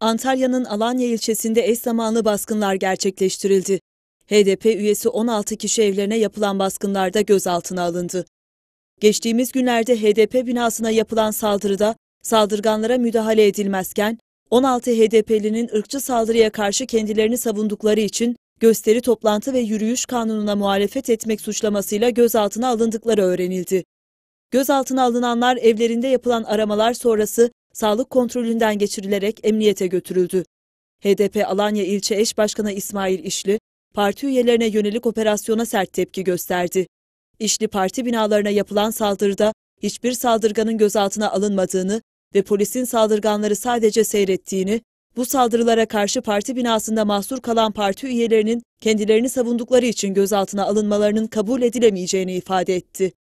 Antalya'nın Alanya ilçesinde eş zamanlı baskınlar gerçekleştirildi. HDP üyesi 16 kişi evlerine yapılan baskınlarda gözaltına alındı. Geçtiğimiz günlerde HDP binasına yapılan saldırıda saldırganlara müdahale edilmezken 16 HDP'linin ırkçı saldırıya karşı kendilerini savundukları için gösteri toplantı ve yürüyüş kanununa muhalefet etmek suçlamasıyla gözaltına alındıkları öğrenildi. Gözaltına alınanlar evlerinde yapılan aramalar sonrası sağlık kontrolünden geçirilerek emniyete götürüldü. HDP Alanya İlçe Eş Başkanı İsmail İşli, parti üyelerine yönelik operasyona sert tepki gösterdi. İşli parti binalarına yapılan saldırıda hiçbir saldırganın gözaltına alınmadığını ve polisin saldırganları sadece seyrettiğini, bu saldırılara karşı parti binasında mahsur kalan parti üyelerinin kendilerini savundukları için gözaltına alınmalarının kabul edilemeyeceğini ifade etti.